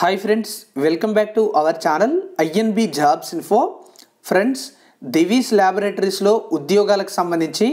Hi friends, welcome back to our channel INB Jobs Info. Friends, Divi's ల్యాబొరేటరీస్లో ఉద్యోగాలకు సంబంధించి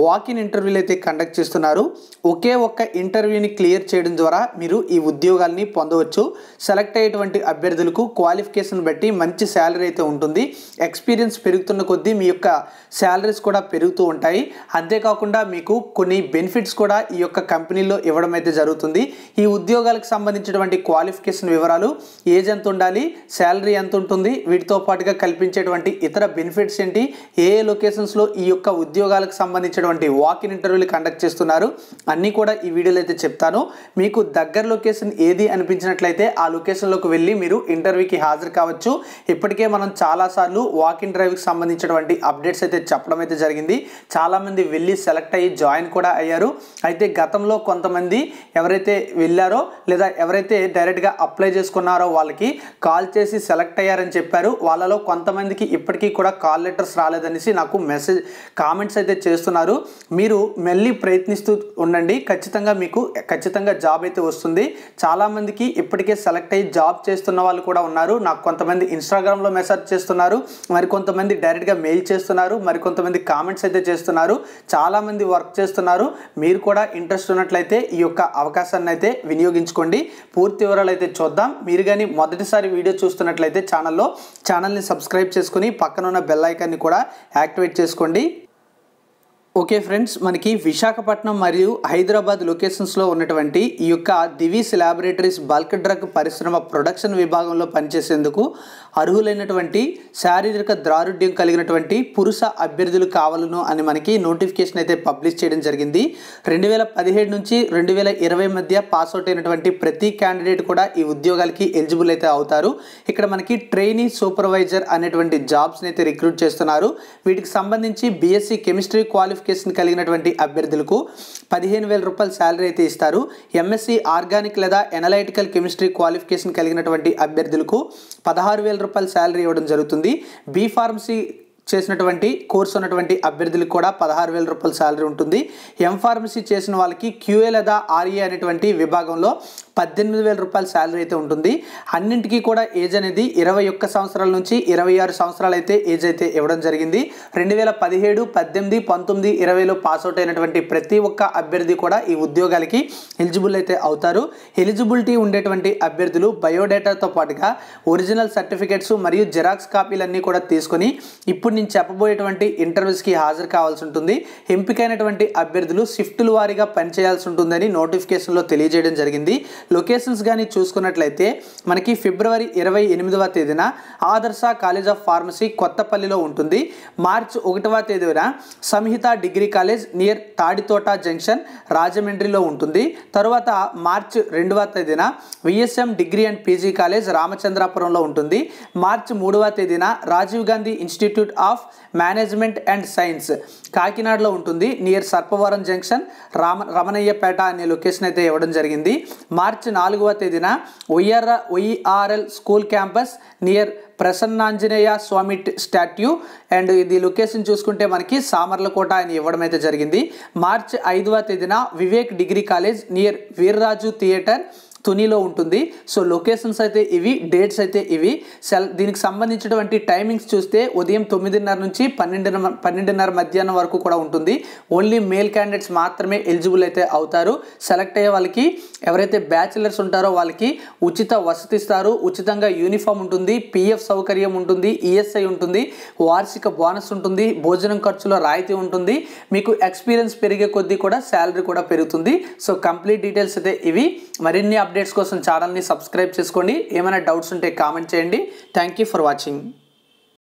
walk-in ఇంటర్వ్యూలు అయితే కండక్ట్ చేస్తున్నారు ఒకే ఒక్క ఇంటర్వ్యూని క్లియర్ చేయడం ద్వారా మీరు ఈ ఉద్యోగాల్ని పొందవచ్చు సెలెక్ట్ అయ్యేటువంటి అభ్యర్థులకు క్వాలిఫికేషన్ బట్టి మంచి శాలరీ అయితే ఉంటుంది ఎక్స్పీరియన్స్ పెరుగుతున్న కొద్దీ మీ యొక్క శాలరీస్ కూడా పెరుగుతూ ఉంటాయి అంతేకాకుండా మీకు కొన్ని బెనిఫిట్స్ కూడా ఈ యొక్క కంపెనీలో ఇవ్వడం అయితే జరుగుతుంది ఈ ఉద్యోగాలకు సంబంధించినటువంటి క్వాలిఫికేషన్ వివరాలు ఏజ్ ఎంత ఉండాలి శాలరీ ఎంత ఉంటుంది వీటితో పాటుగా కల్పించేటువంటి ఇతర బెనిఫిట్స్ సబ్జెక్ట్స్ ఏంటి ఏ లొకేషన్స్లో ఈ యొక్క ఉద్యోగాలకు సంబంధించినటువంటి వాకిన్ ఇంటర్వ్యూలు కండక్ట్ చేస్తున్నారు అన్నీ కూడా ఈ వీడియోలో అయితే చెప్తాను మీకు దగ్గర లొకేషన్ ఏది అనిపించినట్లయితే ఆ లొకేషన్లోకి వెళ్ళి మీరు ఇంటర్వ్యూకి హాజరు కావచ్చు ఇప్పటికే మనం చాలాసార్లు వాకిన్ డ్రైవ్కి సంబంధించినటువంటి అప్డేట్స్ అయితే చెప్పడం అయితే జరిగింది చాలామంది వెళ్ళి సెలెక్ట్ అయ్యి జాయిన్ కూడా అయ్యారు అయితే గతంలో కొంతమంది ఎవరైతే వెళ్ళారో లేదా ఎవరైతే డైరెక్ట్గా అప్లై చేసుకున్నారో వాళ్ళకి కాల్ చేసి సెలెక్ట్ అయ్యారని చెప్పారు వాళ్ళలో కొంతమందికి ఇప్పటికీ కూడా కాల్ లెటర్స్ రాలేదనేసి నాకు మెసేజ్ కామెంట్స్ అయితే చేస్తున్నారు మీరు మళ్ళీ ప్రయత్నిస్తూ ఉండండి ఖచ్చితంగా మీకు ఖచ్చితంగా జాబ్ అయితే వస్తుంది చాలామందికి ఇప్పటికే సెలెక్ట్ అయ్యి జాబ్ చేస్తున్న వాళ్ళు కూడా ఉన్నారు నాకు కొంతమంది ఇన్స్టాగ్రామ్లో మెసేజ్ చేస్తున్నారు మరి కొంతమంది డైరెక్ట్గా మెయిల్ చేస్తున్నారు మరి కొంతమంది కామెంట్స్ అయితే చేస్తున్నారు చాలామంది వర్క్ చేస్తున్నారు మీరు కూడా ఇంట్రెస్ట్ ఉన్నట్లయితే ఈ యొక్క అవకాశాన్ని అయితే వినియోగించుకోండి పూర్తి వివరాలు అయితే చూద్దాం మీరు కానీ మొదటిసారి వీడియో చూస్తున్నట్లయితే ఛానల్లో ఛానల్ని సబ్స్క్రైబ్ చేసుకుని పక్కన ఉన్న బెల్ ఐకాన్ని కూడా యాక్టివేట్ చేసుకోండి ఓకే ఫ్రెండ్స్ మనకి విశాఖపట్నం మరియు హైదరాబాద్ లొకేషన్స్లో ఉన్నటువంటి ఈ యొక్క దివీస్ ల్యాబొరేటరీస్ బల్క్ డ్రగ్ పరిశ్రమ ప్రొడక్షన్ విభాగంలో పనిచేసేందుకు అర్హులైనటువంటి శారీరక దారుఢ్యం కలిగినటువంటి పురుష అభ్యర్థులు కావాలను అని మనకి నోటిఫికేషన్ అయితే పబ్లిష్ చేయడం జరిగింది రెండు వేల పదిహేడు నుంచి రెండు వేల ఇరవై మధ్య పాస్అవుట్ అయినటువంటి ప్రతి క్యాండిడేట్ కూడా ఈ ఉద్యోగాలకి ఎలిజిబుల్ అయితే అవుతారు ఇక్కడ మనకి ట్రైనింగ్ సూపర్వైజర్ అనేటువంటి జాబ్స్ని అయితే రిక్రూట్ చేస్తున్నారు వీటికి సంబంధించి బీఎస్సీ కెమిస్ట్రీ క్వాలిఫై క్వాలిఫికేషన్ కలిగినటువంటి అభ్యర్థులకు పదిహేను వేల రూపాయల శాలరీ అయితే ఇస్తారు ఎంఎస్సి ఆర్గానిక్ లేదా ఎనలైటికల్ కెమిస్ట్రీ క్వాలిఫికేషన్ కలిగినటువంటి అభ్యర్థులకు పదహారు వేల రూపాయల శాలరీ ఇవ్వడం జరుగుతుంది బీఫార్మసీ చేసినటువంటి కోర్సు ఉన్నటువంటి అభ్యర్థులకు కూడా పదహారు వేల రూపాయల శాలరీ ఉంటుంది ఎం ఫార్మసీ చేసిన వాళ్ళకి క్యూఏ లేదా ఆర్ఏ e అనేటువంటి విభాగంలో పద్దెనిమిది వేల రూపాయల శాలరీ అయితే ఉంటుంది అన్నింటికీ కూడా ఏజ్ అనేది ఇరవై ఒక్క సంవత్సరాల నుంచి ఇరవై ఆరు సంవత్సరాలు అయితే ఏజ్ అయితే ఇవ్వడం జరిగింది రెండు వేల పదిహేడు పద్దెనిమిది పంతొమ్మిది ఇరవైలో పాస్ అవుట్ అయినటువంటి ప్రతి ఒక్క అభ్యర్థి కూడా ఈ ఉద్యోగాలకి ఎలిజిబుల్ అయితే అవుతారు ఎలిజిబిలిటీ ఉండేటువంటి అభ్యర్థులు బయోడేటాతో పాటుగా ఒరిజినల్ సర్టిఫికేట్స్ మరియు జిరాక్స్ కాపీలన్నీ కూడా తీసుకొని ఇప్పుడు ఇప్పుడు నేను చెప్పబోయేటువంటి ఇంటర్వ్యూస్కి హాజరు కావాల్సి ఉంటుంది ఎంపికైనటువంటి అభ్యర్థులు స్విఫ్ట్లు వారీగా పనిచేయాల్సి ఉంటుందని నోటిఫికేషన్లో తెలియజేయడం జరిగింది లొకేషన్స్ కానీ చూసుకున్నట్లయితే మనకి ఫిబ్రవరి ఇరవై ఎనిమిదవ తేదీన ఆదర్శ కాలేజ్ ఆఫ్ ఫార్మసీ కొత్తపల్లిలో ఉంటుంది మార్చి ఒకటవ తేదీన Samhitha degree college near Tadithota junction రాజమండ్రిలో ఉంటుంది తరువాత మార్చి రెండవ తేదీన VSM degree and PG college రామచంద్రాపురంలో ఉంటుంది మార్చి మూడవ తేదీన Rajiv Gandhi institute of management and science కాకినాడలో ఉంటుంది నియర్ సర్పవరం జంక్షన్ రామ రమణయ్యపేట అనే లొకేషన్ అయితే ఇవ్వడం జరిగింది మార్చి నాలుగవ తేదీన ఒయ్యర్ర ఒయిఆర్ఎల్ school campus near Prasannanjaneya Swami statue and ఇది లొకేషన్ చూసుకుంటే మనకి సామర్లకోట అని ఇవ్వడం అయితే జరిగింది మార్చి ఐదవ తేదీన Vivek degree college near Veerraju theatre తునిలో ఉంటుంది సో లొకేషన్స్ అయితే ఇవి డేట్స్ అయితే ఇవి సెల్ దీనికి సంబంధించినటువంటి టైమింగ్స్ చూస్తే ఉదయం తొమ్మిదిన్నర నుంచి పన్నెండున్న పన్నెండున్నర మధ్యాహ్నం వరకు కూడా ఉంటుంది ఓన్లీ మేల్ క్యాండిడేట్స్ మాత్రమే ఎలిజిబుల్ అయితే అవుతారు సెలెక్ట్ అయ్యే వాళ్ళకి ఎవరైతే బ్యాచిలర్స్ ఉంటారో వాళ్ళకి ఉచిత వసతి ఇస్తారు ఉచితంగా యూనిఫామ్ ఉంటుంది పిఎఫ్ సౌకర్యం ఉంటుంది ఈఎస్ఐ ఉంటుంది వార్షిక బోనస్ ఉంటుంది భోజనం ఖర్చులో రాయితీ ఉంటుంది మీకు ఎక్స్పీరియన్స్ పెరిగే కొద్దీ కూడా శాలరీ కూడా పెరుగుతుంది సో కంప్లీట్ డీటెయిల్స్ అయితే ఇవి మరిన్ని అప్డేట్ అప్డేట్స్ కోసం ఛానల్ని సబ్స్క్రైబ్ చేసుకోండి ఏమైనా డౌట్స్ ఉంటే కామెంట్ చేయండి థ్యాంక్ ఫర్ వాచింగ్